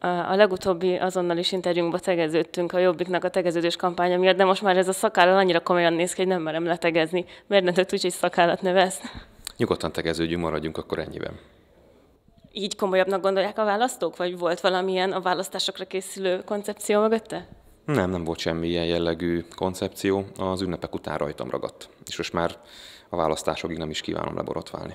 a legutóbbi azonnal is interjúnkba tegeződtünk a Jobbiknak a tegeződés kampánya miatt, de most már ez a szakállal annyira komolyan néz ki, hogy nem merem letegezni. Miért nem tudsz, hogy szakállat nevez? Nyugodtan tegeződjünk, maradjunk akkor ennyiben. Így komolyabbnak gondolják a választók? Vagy volt valamilyen a választásokra készülő koncepció mögötte? Nem, nem volt semmi ilyen jellegű koncepció. Az ünnepek után rajtam ragadt. És most már a választásokig nem is kívánom leborotválni.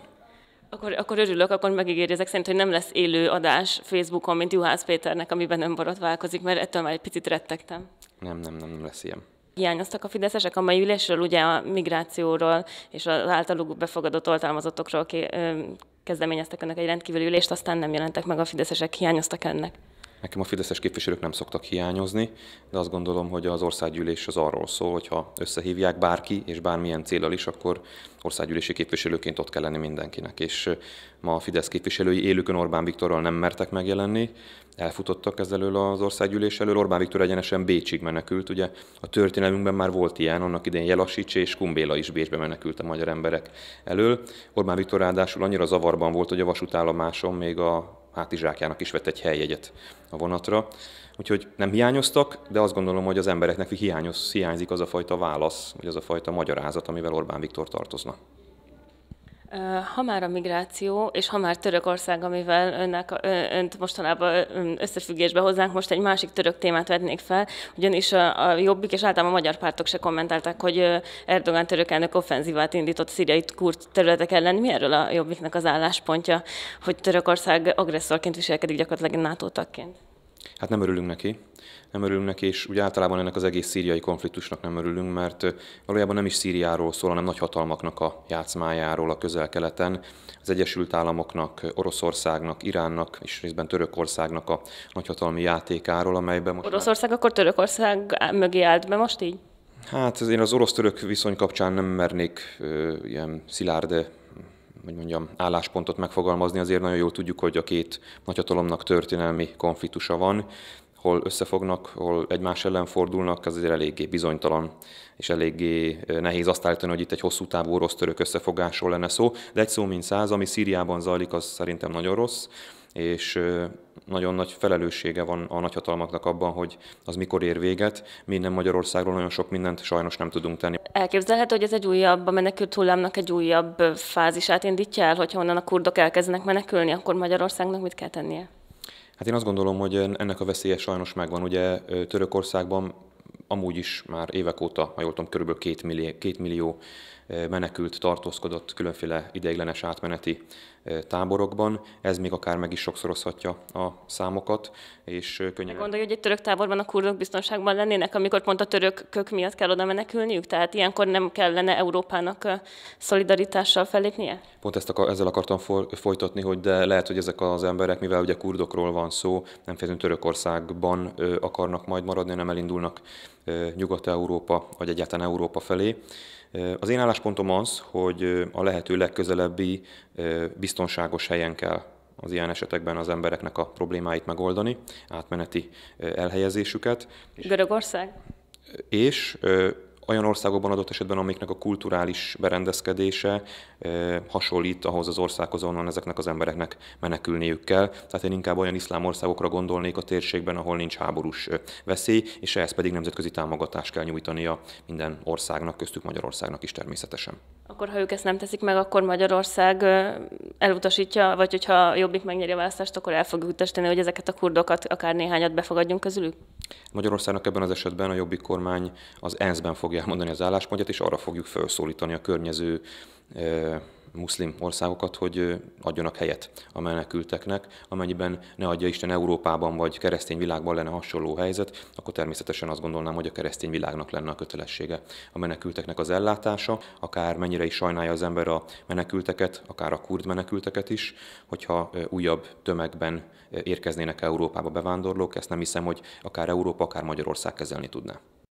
Akkor, akkor örülök, akkor megígéri ezek szerint, hogy nem lesz élő adás Facebookon, mint Juhász Péternek, amiben nem borotválkozik, mert ettől már egy picit rettegtem. Nem, nem, nem, nem lesz ilyen. Hiányoztak a fideszesek a mai ülésről, ugye a migrációról és az általuk befogadott oltalmazottokról ki, ö, kezdeményeztek önök egy rendkívüli ülést, aztán nem jelentek meg a fideszesek, hiányoztak ennek. Nekem a fideszes képviselők nem szoktak hiányozni, de azt gondolom, hogy az országgyűlés az arról szól, hogyha összehívják bárki, és bármilyen célral is, akkor országgyűlési képviselőként ott kell lenni mindenkinek. És ma a Fidesz képviselői élükön Orbán Viktorral nem mertek megjelenni, elfutottak ezelől az országgyűlés elől. Orbán Viktor egyenesen Bécsig menekült, ugye a történelmünkben már volt ilyen, annak idején Jelasics és Kumbéla is Bécsbe menekült a magyar emberek elől. Orbán Viktor ráadásul annyira zavarban volt, hogy a vasútállomáson még a hátizsákjának is vett egy helyjegyet a vonatra. Úgyhogy nem hiányoztak, de azt gondolom, hogy az embereknek hiányoz, hiányzik az a fajta válasz, vagy az a fajta magyarázat, amivel Orbán Viktor tartozna. Ha már a migráció, és ha már Törökország, amivel önnek, önt mostanában összefüggésbe hozzánk, most egy másik török témát vednék fel, ugyanis a, a jobbik és általában a magyar pártok se kommentálták, hogy Erdogan török elnök offenzívát indított szíriai kurd területek ellen. Mi erről a jobbiknak az álláspontja, hogy Törökország agresszorként viselkedik gyakorlatilag NATO tagként? Hát nem örülünk neki, nem örülünk neki, és úgy általában ennek az egész szíriai konfliktusnak nem örülünk, mert valójában nem is Szíriáról szól, hanem nagyhatalmaknak a játszmájáról a közel-keleten, az Egyesült Államoknak, Oroszországnak, Iránnak és részben Törökországnak a nagyhatalmi játékáról, amelyben most... Oroszország már... akkor Törökország mögé állt be most így? Hát én az orosz-török viszony kapcsán nem mernék ö, ilyen szilárd hogy mondjam, álláspontot megfogalmazni, azért nagyon jól tudjuk, hogy a két nagyhatalomnak történelmi konfliktusa van, hol összefognak, hol egymás ellen fordulnak, ez azért eléggé bizonytalan, és eléggé eh, nehéz azt állítani, hogy itt egy hosszú távú orosz-török összefogásról lenne szó, de egy szó mint száz, ami Szíriában zajlik, az szerintem nagyon rossz, és nagyon nagy felelőssége van a nagyhatalmaknak abban, hogy az mikor ér véget. Mi nem Magyarországról nagyon sok mindent sajnos nem tudunk tenni. Elképzelhető, hogy ez egy újabb, a menekült hullámnak egy újabb fázisát indítja el, hogyha onnan a kurdok elkezdenek menekülni, akkor Magyarországnak mit kell tennie? Hát én azt gondolom, hogy ennek a veszélye sajnos megvan. Ugye Törökországban amúgy is már évek óta, ha jól tudom, körülbelül két millió, két millió menekült tartózkodott különféle ideiglenes átmeneti táborokban. Ez még akár meg is sokszorozhatja a számokat, és könnyen... Gondolja, hogy egy török táborban a kurdok biztonságban lennének, amikor pont a törökök miatt kell oda menekülniük? Tehát ilyenkor nem kellene Európának szolidaritással fellépnie? Pont ezt akar, ezzel akartam folytatni, hogy de lehet, hogy ezek az emberek, mivel ugye kurdokról van szó, nem feltétlenül Törökországban akarnak majd maradni, nem elindulnak Nyugat-Európa, vagy egyáltalán Európa felé. Az én álláspontom az, hogy a lehető legközelebbi biztonságos helyen kell az ilyen esetekben az embereknek a problémáit megoldani, átmeneti elhelyezésüket. Görögország? És olyan országokban adott esetben, amiknek a kulturális berendezkedése hasonlít ahhoz az országhoz, onnan ezeknek az embereknek menekülniük kell. Tehát én inkább olyan iszlám országokra gondolnék a térségben, ahol nincs háborús veszély, és ehhez pedig nemzetközi támogatást kell nyújtania minden országnak, köztük Magyarországnak is természetesen akkor ha ők ezt nem teszik meg, akkor Magyarország elutasítja, vagy hogyha Jobbik megnyeri a választást, akkor el fogjuk utasítani, hogy ezeket a kurdokat akár néhányat befogadjunk közülük? Magyarországnak ebben az esetben a Jobbik kormány az ENSZ-ben fogja elmondani az álláspontját, és arra fogjuk felszólítani a környező muszlim országokat, hogy adjanak helyet a menekülteknek, amennyiben ne adja Isten Európában vagy keresztény világban lenne hasonló helyzet, akkor természetesen azt gondolnám, hogy a keresztény világnak lenne a kötelessége a menekülteknek az ellátása, akár mennyire is sajnálja az ember a menekülteket, akár a kurd menekülteket is, hogyha újabb tömegben érkeznének Európába bevándorlók, ezt nem hiszem, hogy akár Európa, akár Magyarország kezelni tudná.